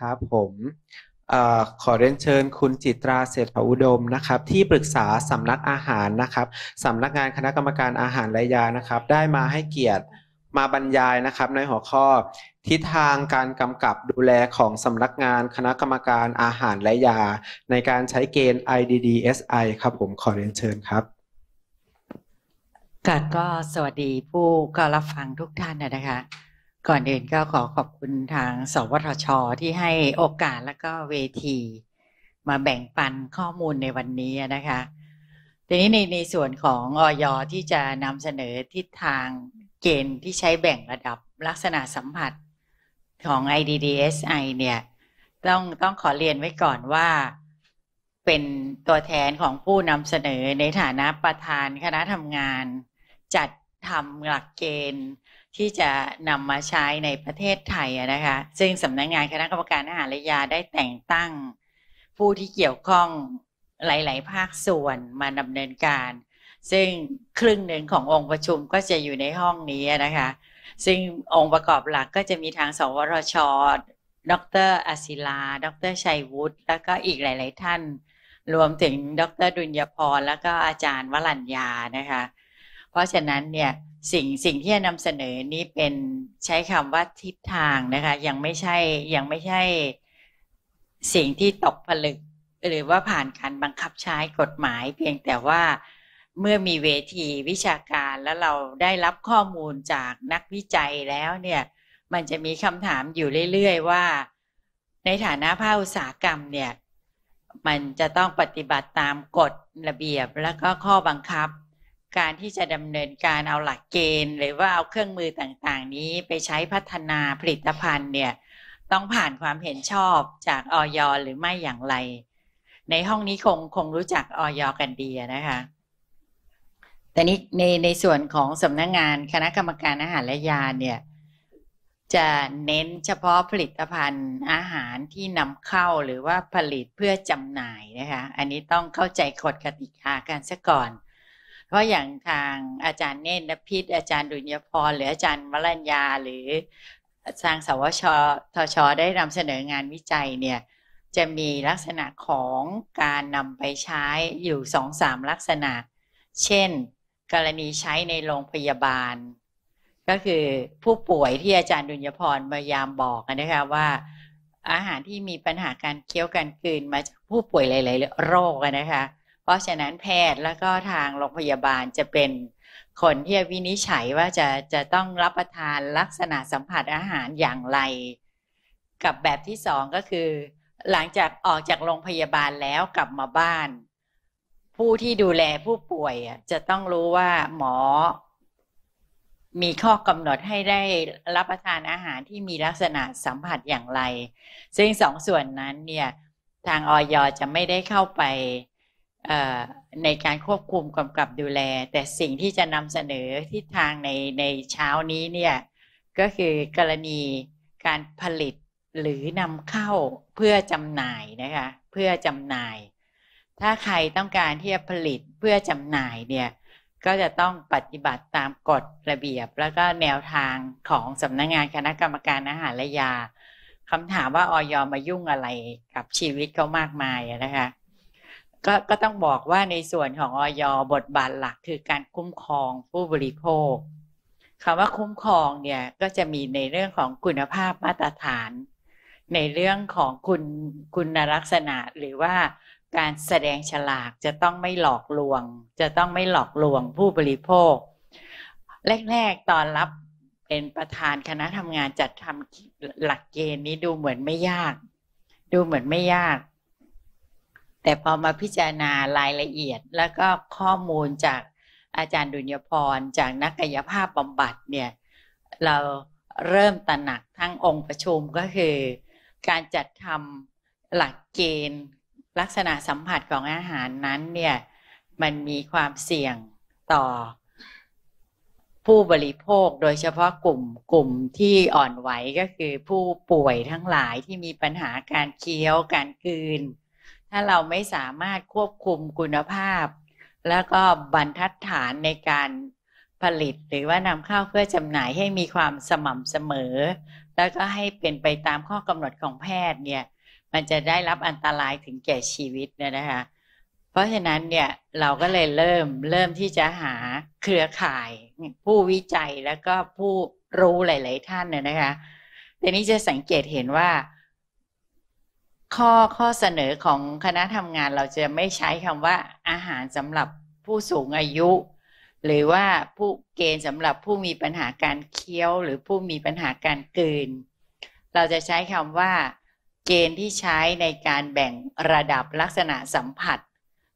ครับผมอขอเรียนเชิญคุณจิตราเศรษฐอุดมนะครับ ที่ปรึกษาสำนักอาหารนะครับสำนักงานคณะกรรมการอาหารและยานะครับ ได้มาให้เกียรติมาบรรยายนะครับ ในหัวข้อทิศทางการกำกับดูแลของสำนักงานคณะกรรมการอาหารและยาในการใช้เกณฑ์ IDDSI ครับ ผมขอเรียนเชิญครับกก็สวัสดีผู้ก็รับฟังทุกท่านนะคะก่อนอื่นก็ขอขอบคุณทางสวทช ที่ให้โอกาสและก็เวที มาแบ่งปันข้อมูลในวันนี้นะคะ ทีนี้ในในส่วนของออยที่จะนำเสนอทิศทางเกณฑ์ที่ใช้แบ่งระดับลักษณะสัมผัสของ IDDSI เนี่ยต้องต้องขอเรียนไว้ก่อนว่า เป็นตัวแทนของผู้นำเสนอในฐานะประธานคณะทำงานจัดทำหลักเกณฑ์ที่จะนำมาใช้ในประเทศไทยนะคะ ซึ่งสำนักงงานคณะกรรมการอาหารและยาได้แต่งตั้งผู้ที่เกี่ยวข้องหลาย ๆ ภาคส่วนมาดำเนินการ ซึ่งครึ่งหนึ่งขององค์ประชุมก็จะอยู่ในห้องนี้นะคะ ซึ่งองค์ประกอบหลักก็จะมีทาง สวทชดรอศิลา ดรชัยวุฒิแล้วก็อีกหลาย ๆ ท่าน รวมถึงดรดุลยพรแล้วก็อาจารย์วรัญญานะคะราะฉะนั้นเนี่ยสิ่งสิ่งที่จะนำเสนอนี้เป็นใช้คำว่าทิศทางนะคะยังไม่ใช่ยังไม่ใช่ สิ่งที่ตกผลึกหรือว่าผ่านการบังคับใช้กฎหมาย เพียงแต่ว่าเมื่อมีเวทีวิชาการแล้วเราได้รับข้อมูลจากนักวิจัยแล้วเนี่ยมันจะมีคำถามอยู่เรื่อยๆว่า ในฐานะภาคอุตสาหกรรมเนี่ยมันจะต้องปฏิบัติตามกฎระเบียบและก็ข้อบังคับการที่จะดำเนินการเอาหลักเกณฑ์ หรือว่าเอาเครื่องมือต่างๆนี้ไปใช้พัฒนาผลิตภัณฑ์เนี่ยต้องผ่านความเห็นชอบจากออยหรือไม่อย่างไร ในห้องนี้คงคงรู้จักออยกันดีนะคะ แต่นี้ในในส่วนของสำนักงงานคณะกรรมการอาหารและยาเนี่ยจะเน้นเฉพาะผลิตภัณฑ์อาหารที่นำเข้าหรือว่าผลิตเพื่อจำหน่ายนะคะอันนี้ต้องเข้าใจกฎกติกากันซะก่อนเพราะอย่างทางอาจารย์เนธนพิษอาจารย์ดุลยพรหรืออาจารย์วรัญญา หรือทางสวชทช ได้นำเสนองานวิจัยเนี่ย จะมีลักษณะของการนำไปใช้อยู่สองสามลักษณะ เช่นกรณีใช้ในโรงพยาบาล ก็คือผู้ป่วยที่อาจารย์ดุลยพรพยายามบอกนะคะว่าอาหารที่มีปัญหาการเคี้ยวการกลืนมาจากผู้ป่วยหลายๆโรคนะคะเพราะฉะนั้นแพทย์แล้วก็ทางโรงพยาบาลจะเป็น คนที่วินิจฉัยว่าจะจะต้องรับประทานลักษณะสัมผัสอาหารอย่างไร กับแบบที่สองก็คือ หลังจากออกจากโรงพยาบาลแล้วกลับมาบ้าน ผู้ที่ดูแลผู้ป่วยจะต้องรู้ว่าหมอ มีข้อกำหนดให้ได้รับประทานอาหารที่มีลักษณะสัมผัสอย่างไร ซึ่งสองส่วนนั้นเนี่ยทางออยจะไม่ได้เข้าไปในการควบคุมกำกับดูแลแต่สิ่งที่จะนำเสนอทิศทางในในเช้านี้เนี่ยก็คือกรณีการผลิตหรือนำเข้าเพื่อจำหน่ายนะคะเพื่อจำหน่าย ถ้าใครต้องการที่จะผลิตเพื่อจำหน่ายเนี่ยก็จะต้องปฏิบัติตามกฎระเบียบ แล้วก็แนวทางของสำนักงงานคณะกรรมการอาหารและยาคำถามว่าออยมายุ่งอะไรกับชีวิตเขามากมายนะคะก็ก็ต้องบอกว่าในส่วนของออยบทบาทหลักคือการคุ้มครองผู้บริโภคคำว่าคุ้มครองเนี่ยก็จะมีในเรื่องของคุณภาพมาตรฐาน ในเรื่องของคุณคุณลักษณะหรือว่าการแสดงฉลากจะต้องไม่หลอกลวง จะต้องไม่หลอกลวงผู้บริโภค แรก ๆตอนรับเป็นประธานคณะทำงานจัดทำหลักเกณฑ์นี้ดูเหมือนไม่ยาก ดูเหมือนไม่ยากแต่พอมาพิจารณารายละเอียดแล้วก็ข้อมูลจากอาจารย์ดุลยพร จากนักกายภาพบำบัดเนี่ย เราเริ่มตระหนักทั้งองค์ประชุมก็คือ การจัดทำหลักเกณฑ์ ลักษณะสัมผัสของอาหารนั้นเนี่ยมันมีความเสี่ยงต่อ ผู้บริโภคโดยเฉพาะกลุ่มกลุ่มที่อ่อนไหวก็คือ ผู้ป่วยทั้งหลายที่มีปัญหาการเคี้ยวการกืนถ้าเราไม่สามารถควบคุมคุณภาพ แล้วก็บรรทัดฐานในการผลิต หรือว่านำเข้าเพื่อจำหน่ายให้มีความสม่ำเสมอ แล้วก็ให้เป็นไปตามข้อกำหนดของแพทย์เนี่ย มันจะได้รับอันตรายถึงแก่ชีวิตเนี่ยนะคะ เพราะฉะนั้นเนี่ย เราก็เลยเริ่มเริ่มที่จะหาเครือข่ายผู้วิจัยแล้วก็ผู้รู้หลาย ๆท่านเนี่ยนะคะทีนี้จะสังเกตเห็นว่าข้อข้อเสนอของคณะทำงานเราจะไม่ใช้คำว่า อาหารสำหรับผู้สูงอายุ หรือว่าผู้เกณฑ์สำหรับผู้มีปัญหาการเคี้ยว หรือผู้มีปัญหาการกืน เราจะใช้คำว่าเกณฑ์ที่ใช้ในการแบ่งระดับลักษณะสัมผัส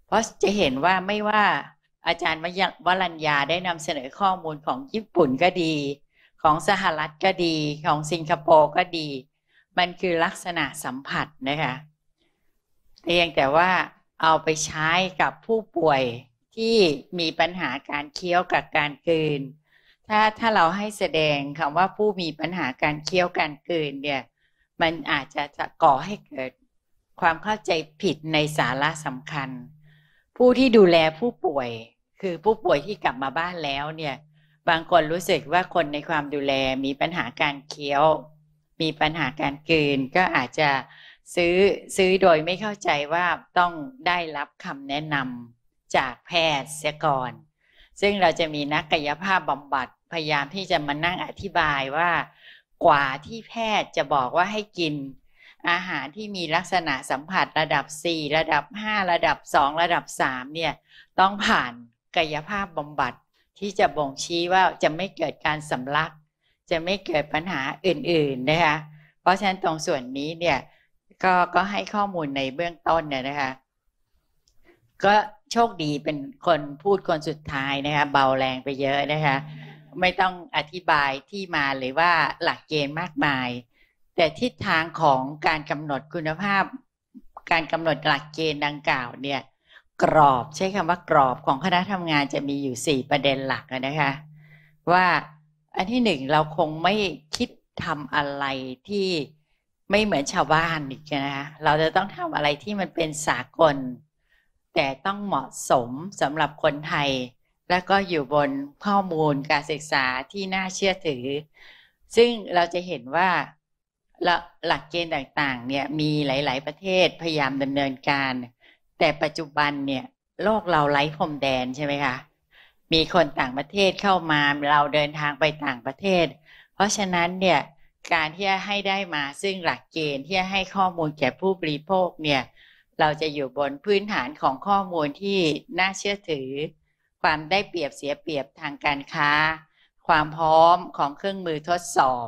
เพราะจะเห็นว่าไม่ว่าอาจารย์วรัญญาได้นำเสนอข้อมูลของญี่ปุ่นก็ดี ของสหรัฐก็ดี ของสิงคโปร์ก็ดีมันคือลักษณะสัมผัสนะคะเพียงแต่ว่าเอาไปใช้กับผู้ป่วยที่มีปัญหาการเคี้ยวกับการกลืนถ้าถ้าเราให้แสดงคำว่าผู้มีปัญหาการเคี้ยวการกลืนเนี่ยมันอาจจะก่อให้เกิดความเข้าใจผิดในสาระสำคัญ ผู้ที่ดูแลผู้ป่วย คือผู้ป่วยที่กลับมาบ้านแล้วเนี่ยบางคนรู้สึกว่าคนในความดูแลมีปัญหาการเคี้ยวมีปัญหาการเกินก็อาจจะซื้อ ซื้อโดยไม่เข้าใจว่าต้องได้รับคำแนะนำจากแพทย์เสียก่อนซึ่งเราจะมีนักกายภาพบำบัดพยายามที่จะมานั่งอธิบายว่ากว่าที่แพทย์จะบอกว่าให้กินอาหารที่มีลักษณะสัมผัสระดับ 4 ระดับ 5 ระดับ 2 ระดับ 3 เนี่ยต้องผ่านกายภาพบำบัดที่จะบ่งชี้ว่าจะไม่เกิดการสำลักจะไม่เกิดปัญหาอื่น ๆ นะคะ เพราะฉะนั้นตรงส่วนนี้เนี่ย ก็ ก็ให้ข้อมูลในเบื้องต้นเนี่ยนะคะก็โชคดีเป็นคนพูดคนสุดท้ายนะคะเบาแรงไปเยอะนะคะไม่ต้องอธิบายที่มาหรือว่าหลักเกณฑ์มากมาย แต่ทิศทางของการกำหนดคุณภาพ การกำหนดหลักเกณฑ์ดังกล่าวเนี่ย กรอบใช้คำว่ากรอบของคณะทำงานจะมีอยู่ 4ประเด็นหลักนะคะ ว่าอันที่หนึ่ง เราคงไม่คิดทำอะไรที่ไม่เหมือนชาวบ้านอีกนะคะเราจะต้องทำอะไรที่มันเป็นสากล แต่ต้องเหมาะสมสำหรับคนไทย และก็อยู่บนข้อมูลการศึกษาที่น่าเชื่อถือ ซึ่งเราจะเห็นว่าหลักเกณฑ์ต่างๆเนี่ยมีหลาย ๆประเทศพยายามดำเนินการ แต่ปัจจุบันเนี่ยโลกเราไร้พรมแดนใช่ไหมคะมี คนต่างประเทศเข้ามาเราเดินทางไปต่างประเทศ เพราะฉะนั้นเนี่ยการที่จะให้ได้มาซึ่งหลักเกณฑ์ที่จะให้ข้อมูลแก่ผู้บริโภคเนี่ย เราจะอยู่บนพื้นฐานของข้อมูลที่น่าเชื่อถือ ความได้เปรียบเสียเปรียบทางการค้า ความพร้อมของเครื่องมือทดสอบ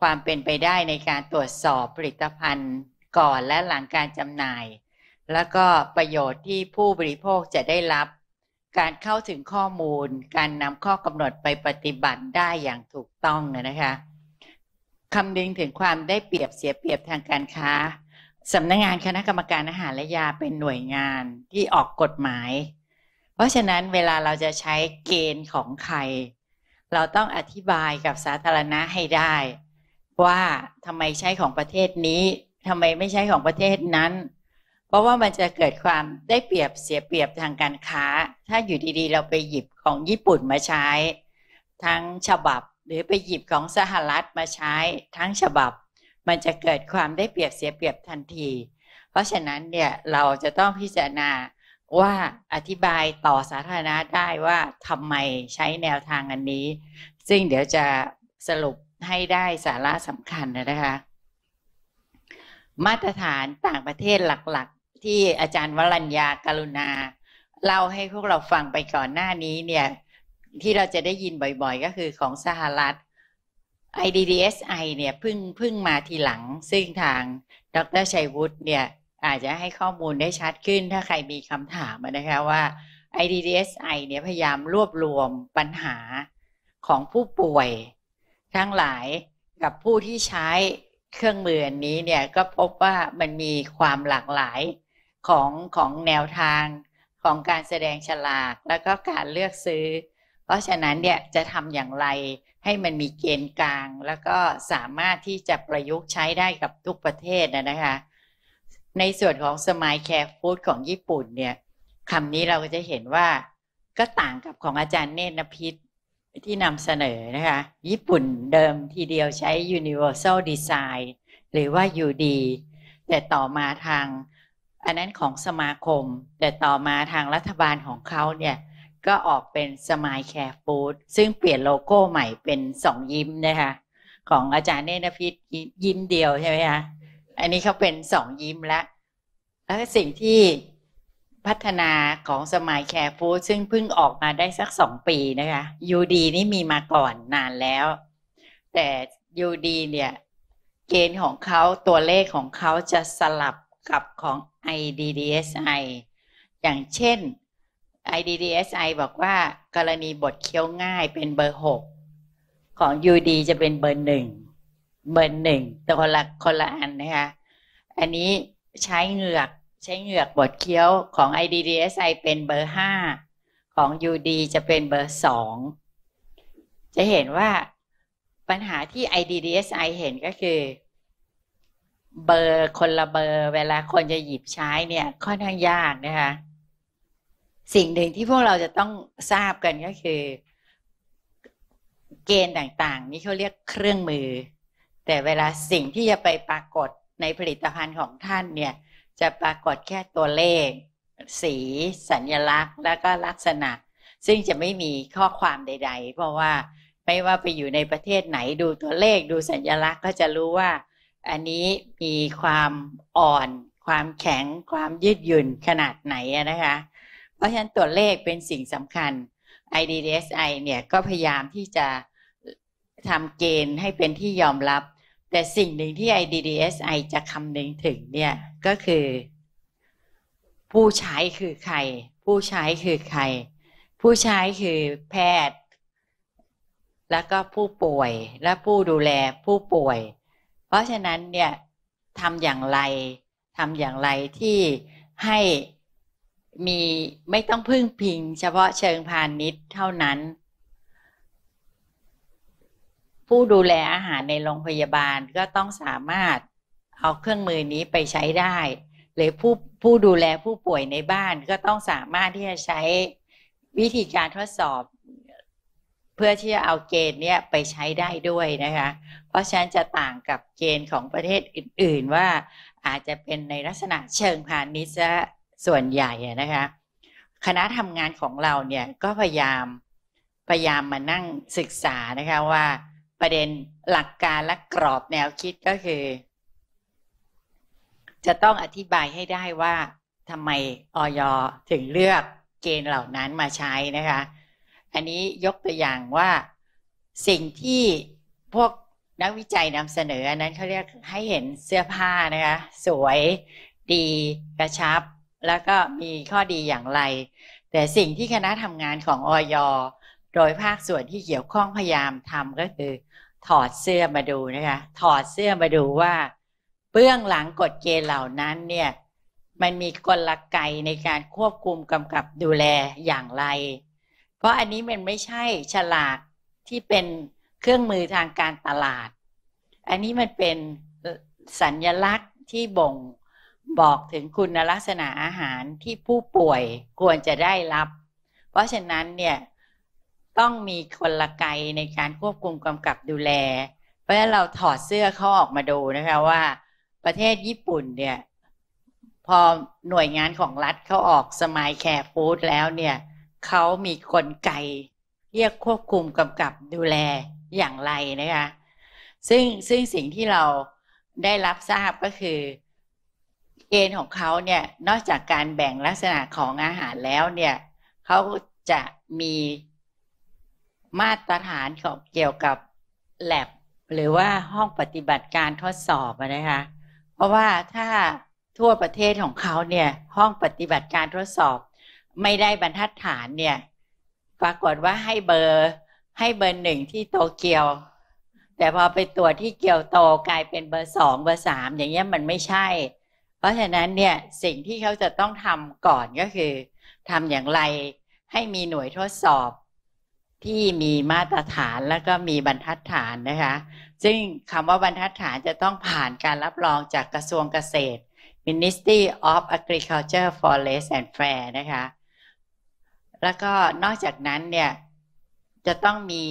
ความเป็นไปได้ในการตรวจสอบผลิตภัณฑ์ก่อนและหลังการจำหน่าย แล้วก็ประโยชน์ที่ผู้บริโภคจะได้รับการเข้าถึงข้อมูล การนำข้อกำหนดไปปฏิบัติได้อย่างถูกต้องนะคะคำนึงถึงความได้เปรียบเสียเปรียบทางการค้าสำนักงงานคณะกรรมการอาหารและยาเป็นหน่วยงานที่ออกกฎหมาย เพราะฉะนั้นเวลาเราจะใช้เกณฑ์ของใคร เราต้องอธิบายกับสาธารณะให้ได้ ว่าทำไมใช้ของประเทศนี้ ทำไมไม่ใช้ของประเทศนั้นเพราะว่ามันจะเกิดความได้เปรียบเสียเปรียบทางการค้า ถ้าอยู่ดี ๆ เราไปหยิบของญี่ปุ่นมาใช้ ทั้งฉบับ หรือไปหยิบของสหรัฐมาใช้ ทั้งฉบับ มันจะเกิดความได้เปรียบเสียเปรียบทันที เพราะฉะนั้นเนี่ยเราจะต้องพิจารณาว่าอธิบายต่อสาธารณะได้ว่าทำไมใช้แนวทางอันนี้ ซึ่งเดี๋ยวจะสรุปให้ได้สาระสำคัญนะคะ มาตรฐานต่างประเทศหลักที่อาจารย์วรัญญาการุณาเล่าให้พวกเราฟังไปก่อนหน้านี้เนี่ย ที่เราจะได้ยินบ่อยๆ ก็คือของสหรัฐ IDDSI เนี่ยพึ่งพึ่งมาทีหลัง ซึ่งทางดรชัยวุฒิเนี่ย อาจจะให้ข้อมูลได้ชัดขึ้นถ้าใครมีคำถามนะคะว่า IDDSI เนี่ย พยายามรวบรวมปัญหาของผู้ป่วย ทั้งหลายกับผู้ที่ใช้เครื่องมืออันนี้เนี่ยก็พบว่ามันมีความหลากหลายของ ของแนวทาง ของการแสดงฉลากแล้วก็การเลือกซื้อ เพราะฉะนั้นเนี่ย จะทำอย่างไรให้มันมีเกณฑ์กลาง แล้วก็สามารถที่จะประยุกต์ใช้ได้กับทุกประเทศนะคะ ในส่วนของสมายแคร์ฟู้ดของญี่ปุ่น เนี่ยคำนี้เราก็จะเห็นว่าก็ต่างกับของอาจารย์เนตรนพิษที่นำเสนอนะคะญี่ปุ่นเดิมทีเดียวใช้ universal design หรือว่า UD แต่ต่อมาทางอันนั้นของสมาคมแต่ต่อมาทางรัฐบาลของเขาเนี่ย ก็ออกเป็นสมายแคร์ฟู้ดซึ่งเปลี่ยนโลโก้ใหม่เป็นสองยิ้ม นะคะ ของอาจารย์เนนพิษยิ้มเดียวใช่ไหมคะอันนี้เขาเป็นสองยิ้มแล้วแล้วสิ่งที่พัฒนาของสมายแคร์ฟู้ดซึ่งเพิ่งออกมาได้สักสองปีนะคะยูดีนี่มีมาก่อนนานแล้ว แต่ยูดีเนี่ย เกณฑ์ของเขาตัวเลขของเขาจะสลับกับของ IDDSI อย่างเช่น IDDSI บอกว่ากรณีบทเคี้ยวง่ายเป็นเบอร์ 6 ของ UD จะเป็นเบอร์หนึ่งเบอร์หนึ่งแต่คนละคนละอันนะคะอันนี้ใช้เหงือกใช้เหงือกบทเคี้ยวของ IDDSI เป็นเบอร์ 5 ของ UD จะเป็นเบอร์ 2 จะเห็นว่าปัญหาที่ IDDSI เห็นก็คือเบอร์ คนละเบอร์ เวลาคนจะหยิบใช้เนี่ยค่อนข้างยากนะคะ สิ่งหนึ่งที่พวกเราจะต้องทราบกันก็คือ เกณฑ์ต่างๆ นี่เขาเรียกเครื่องมือ แต่เวลาสิ่งที่จะไปปรากฏในผลิตภัณฑ์ของท่านเนี่ย จะปรากฏแค่ตัวเลข สีสัญลักษณ์และก็ลักษณะ ซึ่งจะไม่มีข้อความใดๆ เพราะว่าไม่ว่าไปอยู่ในประเทศไหนดูตัวเลขดูสัญลักษณ์ก็จะรู้ว่าอันนี้มีความอ่อนความแข็งความยืดหยุ่นขนาดไหนนะคะ เพราะฉะนั้นตัวเลขเป็นสิ่งสำคัญ IDSI เนี่ยก็พยายามที่จะทำเกณฑ์ให้เป็นที่ยอมรับ แต่สิ่งหนึ่งที่ IDDSI จะคำนึงถึงเนี่ยก็คือ ผู้ใช้คือใคร ผู้ใช้คือใคร ผู้ใช้คือแพทย์ แล้วก็ผู้ป่วยและผู้ดูแลผู้ป่วยเพราะฉะนั้นเนี่ยทำอย่างไรทำอย่างไรที่ให้มีไม่ต้องพึ่งพิง เฉพาะเชิงพาณิชย์เท่านั้น ผู้ดูแลอาหารในโรงพยาบาลก็ต้องสามารถเอาเครื่องมือนี้ไปใช้ได้ หรือผู้ผู้ดูแลผู้ป่วยในบ้านก็ต้องสามารถที่จะใช้วิธีการทดสอบพื่อที่จะเอาเกณฑ์เนี้ยไปใช้ได้ด้วยนะคะ เพราะฉะนั้นจะต่างกับเกณฑ์ของประเทศอื่น ๆ ว่าอาจจะเป็นในลักษณะเชิงพาณิชย์ส่วนใหญ่นะคะ คณะทำงานของเราเนี่ย ก็พยายามพยายามมานั่งศึกษานะคะ ว่าประเด็นหลักการและกรอบแนวคิดก็คือ จะต้องอธิบายให้ได้ว่าทำไมออยถึงเลือกเกณฑ์เหล่านั้นมาใช้นะคะอันนี้ยกตัวอย่างว่าสิ่งที่พวกนักวิจัยนำเสนออันนั้นเขาเรียกให้เห็นเสื้อผ้านะคะสวย ดี กระชับ แล้วก็มีข้อดีอย่างไร แต่สิ่งที่คณะทำงานของออยโดยภาคส่วนที่เกี่ยวข้องพยายามทำก็คือ ถอดเสื้อมาดูนะคะถอดเสื้อมาดูว่าเบื้องหลังกฎเกณฑ์เหล่านั้นเนี่ยมันมีกลไกในการควบคุมกำกับดูแลอย่างไรเพราะอันนี้มันไม่ใช่ฉลากที่เป็นเครื่องมือทางการตลาด อันนี้มันเป็นสัญญลักษณ์ที่บ่งบอกถึงคุณลักษณะอาหารที่ผู้ป่วยควรจะได้รับ เพราะฉะนั้นเนี่ยต้องมีคนละไกในการควบคุมกำกับดูแล เพราะฉะนั้นเราถอดเสื้อเขาออกมาดูนะคะว่า ประเทศญี่ปุ่นเนี่ย พอหน่วยงานของรัฐเขาออกสมายแคร์ฟู้ดแล้วเนี่ยเขามีกลไกเรียกควบคุมกำกับดูแลอย่างไร นะคะซึ่งซึ่งสิ่งที่เราได้รับทราบก็คือ เกณฑ์ของเขา เนี่ย นอกจากการแบ่งลักษณะของอาหารแล้ว เนี่ย เขาจะมีมาตรฐานของเกี่ยวกับแลบหรือว่าห้องปฏิบัติการทดสอบนะคะเพราะว่าถ้าทั่วประเทศของเขาเนี่ยห้องปฏิบัติการทดสอบไม่ได้บรรทัดฐานเนี่ยปรากฏว่าให้เบอร์ให้เบอร์หนึ่งที่โตเกียว แต่พอไปตรวจที่เกียวโตกลายเป็นเบอร์สองเบอร์สามอย่างเงี้ยมันไม่ใช่ เพราะฉะนั้นเนี่ยสิ่งที่เขาจะต้องทำก่อนก็คือทำอย่างไรให้มีหน่วยทดสอบ ที่มีมาตรฐานแล้วก็มีบรรทัดฐานนะคะ ซึ่งคำว่าบรรทัดฐานจะต้องผ่านการรับรองจากกระทรวงเกษตร Ministry of Agriculture Forest and Fair นะคะแล้วก็นอกจากนั้นเนี่ยจะต้องมี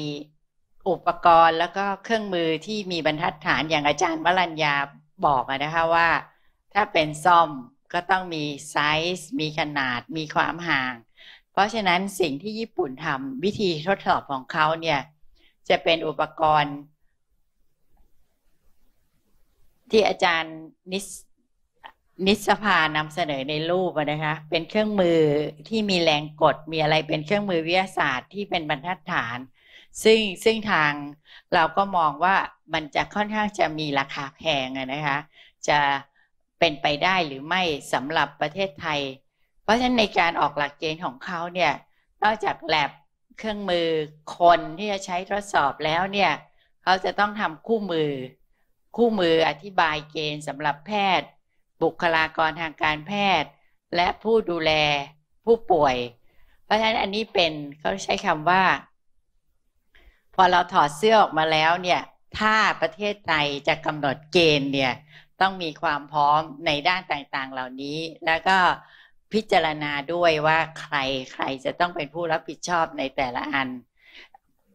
อุปกรณ์แล้วก็เครื่องมือที่มีบรรทัดฐานอย่างอาจารย์วรัญญาบอกนะคะว่า ถ้าเป็นซ่อมก็ต้องมีไซส์มีขนาดมีความห่าง เพราะฉะนั้นสิ่งที่ญี่ปุ่นทำวิธีทดสอบของเขาเนี่ยจะเป็นอุปกรณ์ ที่อาจารย์นิสนิสภานำเสนอในรูปนะคะ เป็นเครื่องมือที่มีแรงกด มีอะไรเป็นเครื่องมือวิทยาศาสตร์ที่เป็นบรรทัดฐาน ซึ่งซึ่งทางเราก็มองว่ามันจะค่อนข้างจะมีราคาแพงนะคะ จะเป็นไปได้หรือไม่สำหรับประเทศไทย เพราะฉะนั้นในการออกหลักเกณฑ์ของเขาเนี่ย นอกจากแลบเครื่องมือคนที่จะใช้ทดสอบแล้วเนี่ยเขาจะต้องทำคู่มือ คู่มืออธิบายเกณฑ์สำหรับแพทย์บุคลากรทางการแพทย์ และผู้ดูแลผู้ป่วย เพราะฉะนั้นอันนี้เป็นเขาใช้คำว่า พอเราถอดเสื้อออกมาแล้วเนี่ย ถ้าประเทศไทยจะกำหนดเกณฑ์เนี่ย ต้องมีความพร้อมในด้านต่างๆเหล่านี้ แล้วก็พิจารณาด้วยว่าใครใครจะต้องเป็นผู้รับผิดชอบในแต่ละอัน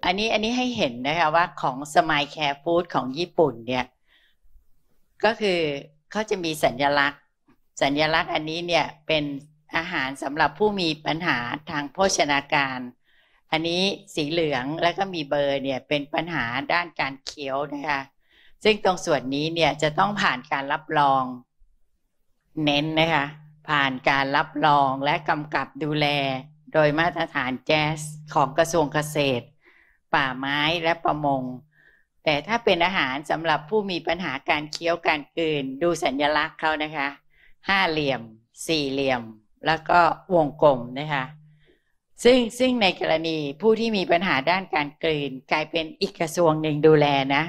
อันนี้อันนี้ให้เห็นนะคะว่าของสมายแคร์ฟู้ดของญี่ปุ่นเนี่ย ก็คือเขาจะมีสัญลักษณ์ สัญลักษณ์อันนี้เนี่ยเป็นอาหารสำหรับผู้มีปัญหาทางโภชนาการ อันนี้สีเหลืองแล้วก็มีเบอร์เนี่ยเป็นปัญหาด้านการเคี้ยวนะคะซึ่งตรงส่วนนี้เนี่ยจะต้องผ่านการรับรองเน้นนะคะ ผ่านการรับรองและกำกับดูแลโดยมาตรฐานแจ๊สของกระทรวงเกษตร ป่าไม้และประมงแต่ ถ้าเป็นอาหารสำหรับผู้มีปัญหาการเคี้ยวการกลืนดูสัญลักษณ์เขานะคะห้าเหลี่ยมสี่เหลี่ยม แล้วก็วงกลมนะคะซึ่งซึ่งในกรณีผู้ที่มีปัญหาด้านการกลืนกลายเป็นอีกกระทรวงหนึ่งดูแลนะ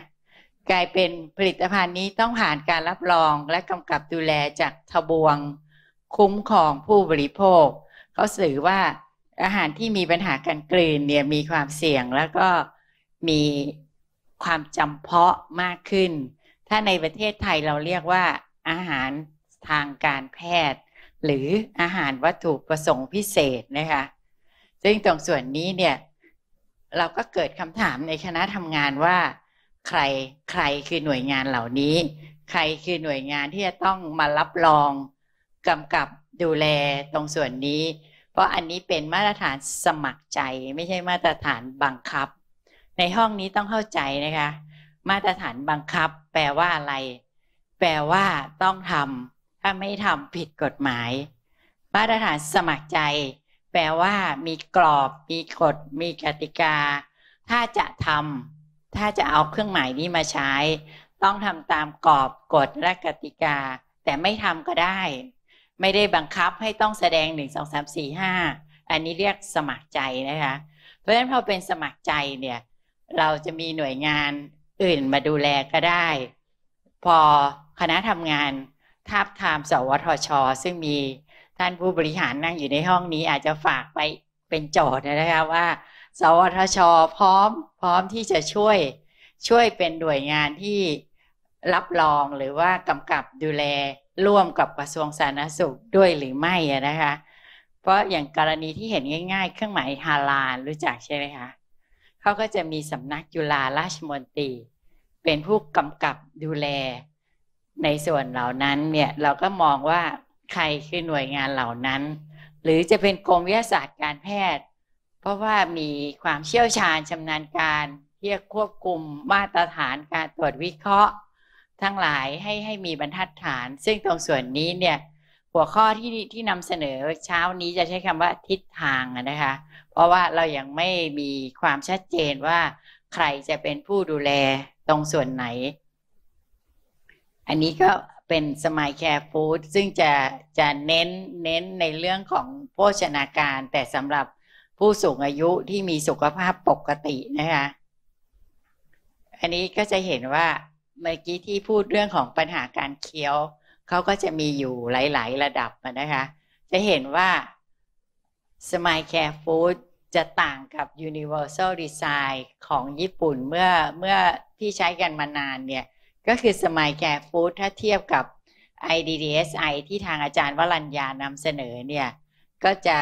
กลายเป็นผลิตภัณฑ์นี้ต้องผ่านการรับรอง และกำกับดูแลจากทบวงคุ้มครองผู้บริโภคเขาสื่อว่าอาหารที่มีปัญหาการกลืนเนี่ยมีความเสี่ยงแล้วก็มีความจำเพาะมากขึ้น ถ้าในประเทศไทยเราเรียกว่า อาหารทางการแพทย์ หรืออาหารวัตถุประสงค์พิเศษนะคะซึ่งตรงส่วนนี้เนี่ยเราก็เกิดคำถามในคณะทำงานว่า ใครใครคือหน่วยงานเหล่านี้ ใครคือหน่วยงานที่จะต้องมารับรองกำกับดูแลตรงส่วนนี้ เพราะอันนี้เป็นมาตรฐานสมัครใจไม่ใช่มาตรฐานบังคับในห้องนี้ต้องเข้าใจนะคะ มาตรฐานบังคับ แปลว่าอะไร แปลว่าต้องทำถ้าไม่ทำผิดกฎหมาย มาตรฐานสมัครใจ แปลว่า มีกรอบ มีกฎ มีกติกา ถ้าจะทำถ้าจะเอาเครื่องหมายนี้มาใช้ ต้องทำตามกรอบกฎและกติกา แต่ไม่ทำก็ได้ ไม่ได้บังคับให้ต้องแสดงหนึ่งสองสามสี่ห้าอันนี้เรียกสมัครใจนะคะ เพราะฉะนั้นพอเป็นสมัครใจเนี่ยเราจะมีหน่วยงานอื่นมาดูแลก็ได้ พอคณะทำงานทาบทาม สวทช ซึ่งมีท่านผู้บริหารนั่งอยู่ในห้องนี้อาจจะฝากไปเป็นโจทย์นะคะว่า สวทชพร้อมพร้อมที่จะช่วยช่วยเป็นหน่วยงานที่รับรองหรือว่ากำกับดูแลร่วมกับกระทรวงสาธารณสุขด้วยหรือไม่นะคะเพราะอย่างกรณีที่เห็นง่าย ๆ เครื่องหมายฮาลาลรู้จักใช่ไหมคะเขาก็จะมีสำนักจุฬาราชมนตรีเป็นผู้กำกับดูแล ในส่วนเหล่านั้นเนี่ย เราก็มองว่าใครคือหน่วยงานเหล่านั้น หรือจะเป็นกรมวิทยาศาสตร์การแพทย์ เพราะว่ามีความเชี่ยวชาญชำนาญการที่จะควบคุมมาตรฐานการตรวจวิเคราะห์ ทั้งหลายให้ให้มีบรรทัดฐานซึ่งตรงส่วนนี้เนี่ยหัวข้อที่ที่นำเสนอเช้านี้จะใช้คำว่าทิศทางนะคะ เพราะว่าเรายังไม่มีความชัดเจนว่า ใครจะเป็นผู้ดูแลตรงส่วนไหน อันนี้ก็เป็นสมายแคร์ฟู้ดซึ่งจะจะเน้นเน้นในเรื่องของโภชนาการแต่สำหรับผู้สูงอายุที่มีสุขภาพปกตินะคะ อันนี้ก็จะเห็นว่า เมื่อกี้ที่พูดเรื่องของปัญหาการเคี้ยวเขาก็จะมีอยู่หลาย ๆ ระดับนะคะจะเห็นว่าสม l ย Care f o o d จะต่างกับ Universal Design ของญี่ปุ่นเมื่อเมื่อที่ใช้กันมานานเนี่ยก็คือสม l ย Care f o o d ถ้าเทียบกับ IDDSI ที่ทางอาจารย์วรัญญานำเสนอเนี่ยก็จะ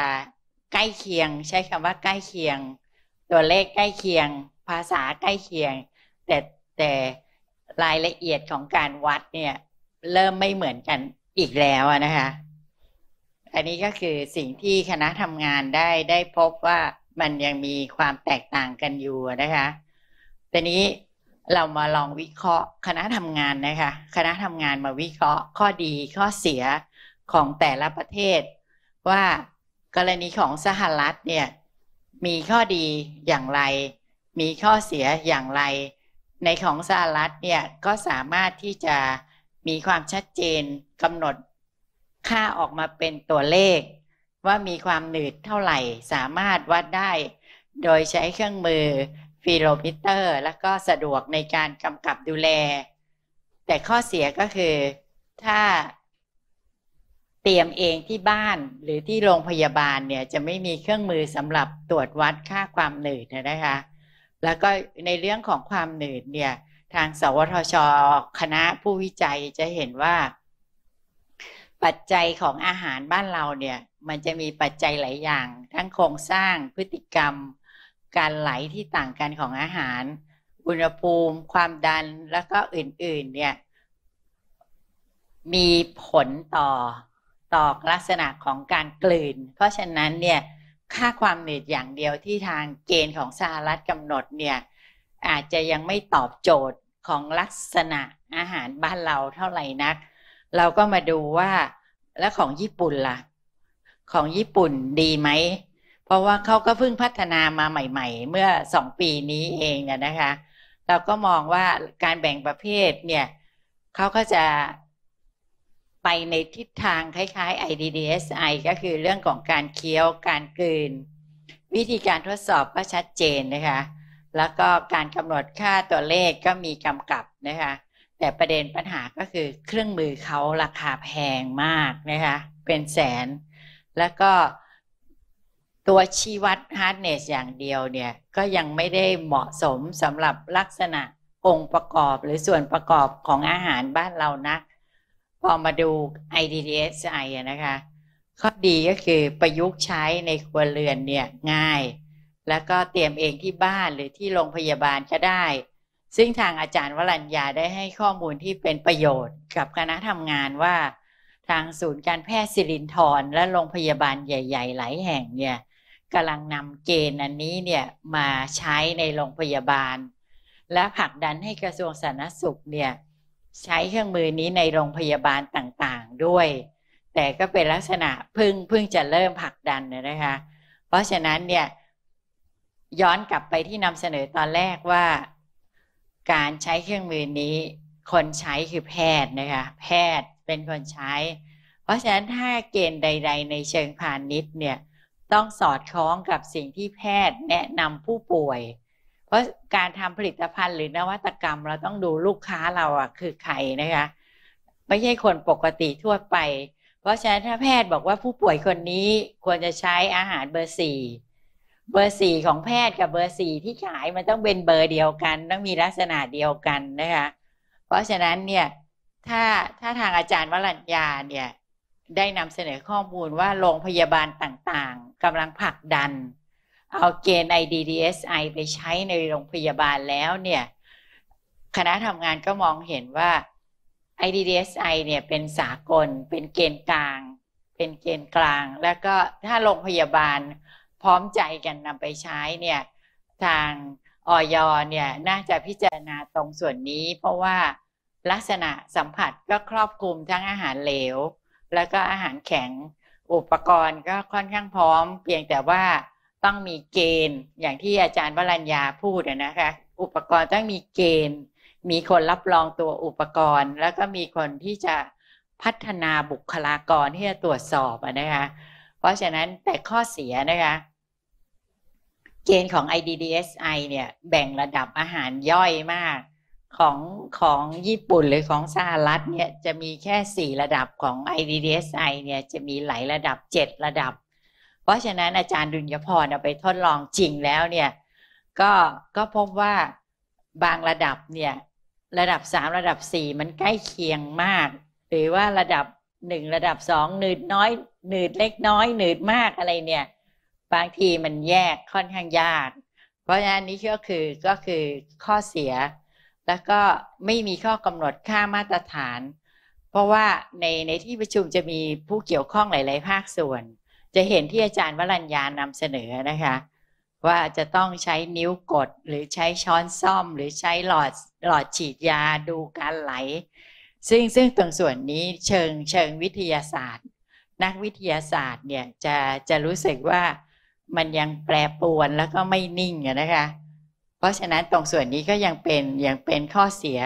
ใกล้เคียงใช้คำว่าใกล้เคียง ตัวเลขใกล้เคียง ภาษาใกล้เคียง แต่แต่รายละเอียดของการวัดเนี่ยเริ่มไม่เหมือนกันอีกแล้วนะคะ อันนี้ก็คือสิ่งที่คณะทำงานได้ได้พบว่ามันยังมีความแตกต่างกันอยู่นะคะอนนี้เรามาลองวิเคราะห์คณะทำงานนะคะคณะทำงานมาวิเคราะห์ข้อดีข้อเสียของแต่ละประเทศ ว่ากรณีของสหรัฐเนี่ยมีข้อดีอย่างไรมีข้อเสียอย่างไร ในของสหรัฐเนี่ยก็สามารถที่จะมีความชัดเจนกำหนดค่าออกมาเป็นตัวเลข ว่ามีความหนืดเท่าไหร่สามารถวัดได้ โดยใช้เครื่องมือฟีโลมิเตอร์ และก็สะดวกในการกำกับดูแล แต่ข้อเสียก็คือถ้าเตรียมเองที่บ้านหรือที่โรงพยาบาลเนี่ยจะไม่มีเครื่องมือสำหรับตรวจวัดค่าความหนืดนะคะแล้วก็ในเรื่องของความหนืดเนี่ยทางสวทช คณะผู้วิจัยจะเห็นว่าปัจจัยของอาหารบ้านเราเนี่ยมันจะมีปัจจัยหลายอย่าง ทั้งโครงสร้างพฤติกรรมการไหลที่ต่างกันของอาหาร อุณหภูมิ ความดันแล้วก็อื่นๆเนี่ยมีผลต่อต่อลักษณะของการกลืนเพราะฉะนั้นเนี่ยค่าความเหนืดอยอย่างเดียวที่ทางเกณฑ์ของสหรัฐกำหนดเนี่ยอาจจะยังไม่ตอบโจทย์ของลักษณะอาหารบ้านเราเท่าไหร่นัก เราก็มาดูว่าแล้วของญี่ปุ่นล่ะ ของญี่ปุ่นดีไหม เพราะว่าเขาก็เพิ่งพัฒนามาใหม่ๆ เมื่อสองปีนี้เองนะคะ เราก็มองว่าการแบ่งประเภทเนี่ยเขาก็จะไปในทิศทางคล้ายๆ IDDSI ก็คือเรื่องของการเคี้ยวการกลืน วิธีการทดสอบก็ชัดเจนนะคะแล้วก็การกำหนดค่าตัวเลขก็มีกำกับนะคะ แต่ประเด็นปัญหาก็คือเครื่องมือเขาราคาแพงมากนะคะ เป็นแสน แล้วก็ตัวชี้วัดฮาร์ดเนสอย่างเดียวเนี่ย ก็ยังไม่ได้เหมาะสมสำหรับลักษณะองค์ประกอบหรือส่วนประกอบของอาหารบ้านเรานะพอมาดู IDDSI นะคะข้อดีก็คือประยุกต์ใช้ในครัวเรือนเนี่ยง่ายแล้วก็เตรียมเองที่บ้านหรือที่โรงพยาบาลก็ได้ ซึ่งทางอาจารย์วรัญญาได้ให้ข้อมูลที่เป็นประโยชน์กับคณะทำงานว่าทางศูนย์การแพทย์สิรินทรและโรงพยาบาลใหญ่ๆ หลายแห่งเนี่ยกำลังนำเกณฑ์อันนี้เนี่ย มาใช้ในโรงพยาบาล และผลักดันให้กระทรวงสาธารณสุขเนี่ยใช้เครื่องมือนี้ในโรงพยาบาลต่างๆด้วย แต่ก็เป็นลักษณะพึ่งพึ่งจะเริ่มผลักดันนะคะ เพราะฉะนั้นเนี่ยย้อนกลับไปที่นำเสนอตอนแรกว่าการใช้เครื่องมือนี้คนใช้คือแพทย์นะคะแพทย์เป็นคนใช้ เพราะฉะนั้นถ้าเกณฑ์ใด ๆ ในเชิงพาณิชย์เนี่ยต้องสอดคล้องกับสิ่งที่แพทย์แนะนำผู้ป่วย เพราะการทำผลิตภัณฑ์หรือนวัตกรรม เราต้องดูลูกค้าเราอ่ะคือใครนะคะไม่ใช่คนปกติทั่วไป เพราะฉะนั้นถ้าแพทย์บอกว่าผู้ป่วยคนนี้ควรจะใช้อาหารเบอร์สี่เบอร์สี่ของแพทย์กับเบอร์สี่ที่ขายมันต้องเป็นเบอร์เดียวกัน ต้องมีลักษณะเดียวกันนะคะ เพราะฉะนั้นเนี่ย ถ้าถ้าทางอาจารย์วรัญญาเนี่ย ได้นำเสนอข้อมูลว่าโรงพยาบาลต่างๆกำลังผลักดัน เอาเกณฑ์ IDDSI ไปใช้ในโรงพยาบาลแล้วเนี่ยคณะทำงานก็มองเห็นว่า IDDSI เนี่ยเป็นสากล เป็นเกณฑ์กลาง เป็นเกณฑ์กลาง แล้วก็ถ้าโรงพยาบาลพร้อมใจกันนำไปใช้เนี่ยทางออยเนี่ยน่าจะพิจารณาตรงส่วนนี้ เพราะว่าลักษณะสัมผัสก็ครอบคลุมทั้งอาหารเหลว แล้วก็อาหารแข็งอุปกรณ์ก็ค่อนข้างพร้อม เพียงแต่ว่าต้องมีเกณฑ์อย่างที่อาจารย์วรัญญาพูดนะคะอุปกรณ์ต้องมีเกณฑ์ มีคนรับรองตัวอุปกรณ์ แล้วก็มีคนที่จะพัฒนาบุคลากรที่จะตรวจสอบนะคะเพราะฉะนั้นแต่ข้อเสียนะคะเกณฑ์ของ IDDSI เนี่ยแบ่งระดับอาหารย่อยมากของ ของญี่ปุ่นหรือของสหรัฐเนี่ย จะมีแค่ 4 ระดับของ IDDSI เนี่ย จะมี หลายระดับ 7 ระดับ เพราะฉะนั้นอาจารย์ดุลยพรเอาไปทดลองจริงแล้วเนี่ยก็ก็พบว่าบางระดับเนี่ยระดับ 3 ระดับ 4 มันใกล้เคียงมากหรือว่าระดับ 1 ระดับ2หนืดน้อยหนืดเล็กน้อยหนืดมากอะไรเนี่ยบางทีมันแยกค่อนข้างยาก เพราะฉะนั้น นี่ก็คือก็คือข้อเสีย แล้วก็ไม่มีข้อกำหนดค่ามาตรฐาน เพราะว่าในในที่ประชุมจะมีผู้เกี่ยวข้องหลาย ๆ ภาคส่วน จะเห็นที่อาจารย์วรัญญานำเสนอนะคะ ว่าจะต้องใช้นิ้วกด หรือใช้ช้อนซ่อมหรือใช้หลอดหลอดฉีดยาดูการไหล ซึ่งซึ่งตรงส่วนนี้เชิงเชิงวิทยาศาสตร์ นักวิทยาศาสตร์เนี่ยจะจะรู้สึกว่ามันยังแปรปรวนแล้วก็ไม่นิ่งนะคะ เพราะฉะนั้นตรงส่วนนี้ก็ยังเป็นยังเป็นข้อเสีย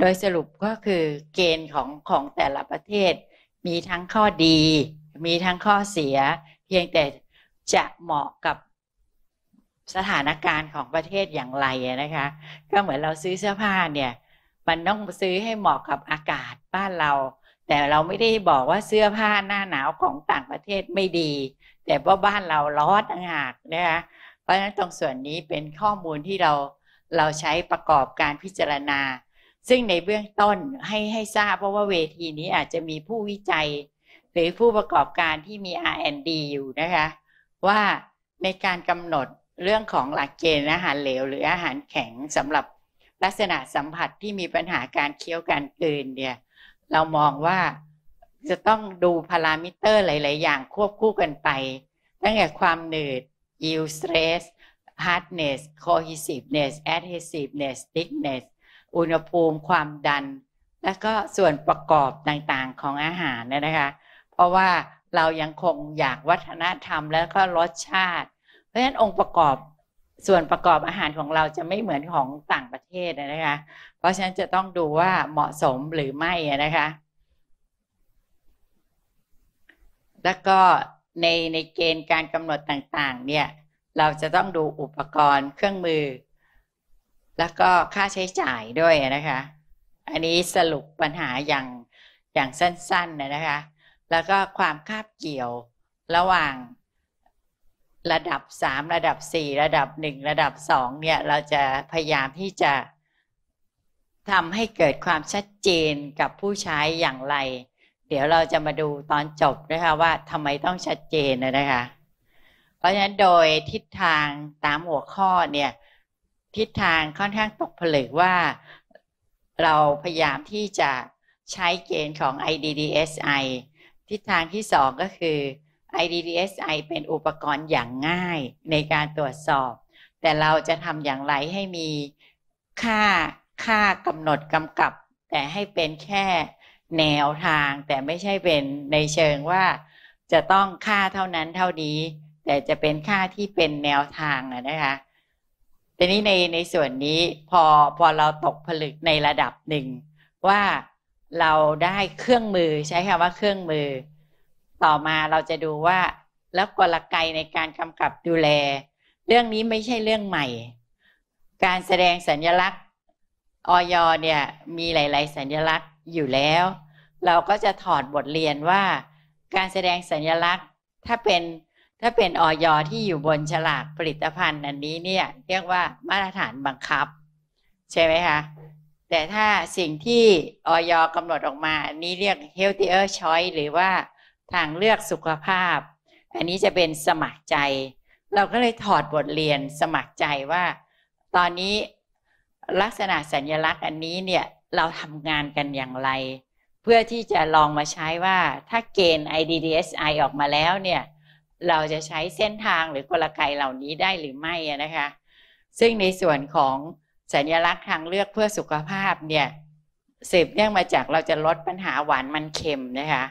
โดยสรุปก็คือเกณฑ์ของของแต่ละประเทศ มีทั้งข้อดี มีทั้งข้อเสียเพียงแต่จะเหมาะกับสถานการณ์ของประเทศอย่างไรนะคะก็เหมือนเราซื้อเสื้อผ้าเนี่ย มันต้องซื้อให้เหมาะกับอากาศบ้านเรา แต่เราไม่ได้บอกว่าเสื้อผ้าหน้าหนาวของต่างประเทศไม่ดีแต่ว่าบ้านเราร้อนต่างหากนะคะ เพราะฉะนั้นตรงส่วนนี้เป็นข้อมูลที่เราเราใช้ประกอบการพิจารณา ซึ่งในเบื้องต้นให้ให้ทราบเพราะว่าเวทีนี้อาจจะมีผู้วิจัย หรือผู้ประกอบการที่มี R&D อยู่นะคะ ว่าในการกำหนดเรื่องของหลักเกณฑ์อาหารเหลวหรืออาหารแข็งสำหรับลักษณะสัมผัสที่มีปัญหาการเคี้ยวการกลืนเนี่ย เรามองว่าจะต้องดูพารามิเตอร์หลาย ๆ อย่างควบคู่กันไป ตั้งแต่ความหนืด yield stress hardness cohesiveness adhesiveness thickness อุณหภูมิความดัน และก็ส่วนประกอบต่าง ๆ ของอาหารนะคะ เพราะว่าเรายังคงอยากวัฒนธรรมแล้วก็รสชาติ เพราะฉะนั้นองค์ประกอบส่วนประกอบอาหารของเราจะไม่เหมือนของต่างประเทศนะคะ เพราะฉะนั้นจะต้องดูว่าเหมาะสมหรือไม่นะคะแล้วก็ในในเกณฑ์การกำหนดต่างๆเนี่ยเราจะต้องดูอุปกรณ์เครื่องมือ แล้วก็ค่าใช้จ่ายด้วยนะคะอันนี้สรุปปัญหาอย่างอย่างสั้นๆนะคะแล้วก็ความคาบเกี่ยวระหว่างระดับ 3 ระดับ 4 ระดับ 1 ระดับ 2เนี่ยเราจะพยายามที่จะทำให้เกิดความชัดเจนกับผู้ใช้อย่างไรเดี๋ยวเราจะมาดูตอนจบนะคะว่าทำไมต้องชัดเจนนะคะ เพราะฉะนั้นโดยทิศทางตามหัวข้อเนี่ย ทิศทางค่อนข้างตกผลึกว่า เราพยายามที่จะใช้เกณฑ์ของ IDDSI ทิศทางที่สองก็คือ IDDSI เป็นอุปกรณ์อย่างง่ายในการตรวจสอบ แต่เราจะทำอย่างไรให้มีค่าค่ากำหนดกำกับ แต่ให้เป็นแค่แนวทางแต่ไม่ใช่เป็นในเชิงว่าจะต้องค่าเท่านั้นเท่านี้ แต่จะเป็นค่าที่เป็นแนวทางนะคะทีนี้ใน ในส่วนนี้ พอ พอเราตกผลึกในระดับหนึ่ง ว่าเราได้เครื่องมือใช้คำว่าเครื่องมือ ต่อมาเราจะดูว่าแล้วกลไกในการกำกับดูแล เรื่องนี้ไม่ใช่เรื่องใหม่ การแสดงสัญญลักษณ์ออยเนี่ยมีหลายๆสัญญลักษณ์อยู่แล้ว เราก็จะถอดบทเรียนว่าการแสดงสัญลักษณ์ถ้าเป็น ถ้าเป็นออยอที่อยู่บนฉลากผลิตภัณฑ์อันนี้เนี่ย เรียกว่ามาตรฐานบังคับ ใช่ไหมคะ แต่ถ้าสิ่งที่ออยกำหนดออกมา อันนี้เรียก healthier choice หรือว่าทางเลือกสุขภาพ อันนี้จะเป็นสมัครใจ เราก็เลยถอดบทเรียนสมัครใจว่า ตอนนี้ลักษณะสัญลักษณ์อันนี้เนี่ยเราทำงานกันอย่างไร เพื่อที่จะลองมาใช้ว่าถ้าเกณฑ์ IDDSI ออกมาแล้วเนี่ยเราจะใช้เส้นทางหรือกลไกเหล่านี้ได้หรือไม่นะคะซึ่งในส่วนของสัญลักษณ์ทางเลือกเพื่อสุขภาพเนี่ยสืบเนื่องมาจากเราจะลดปัญหาหวานมันเค็มนะคะ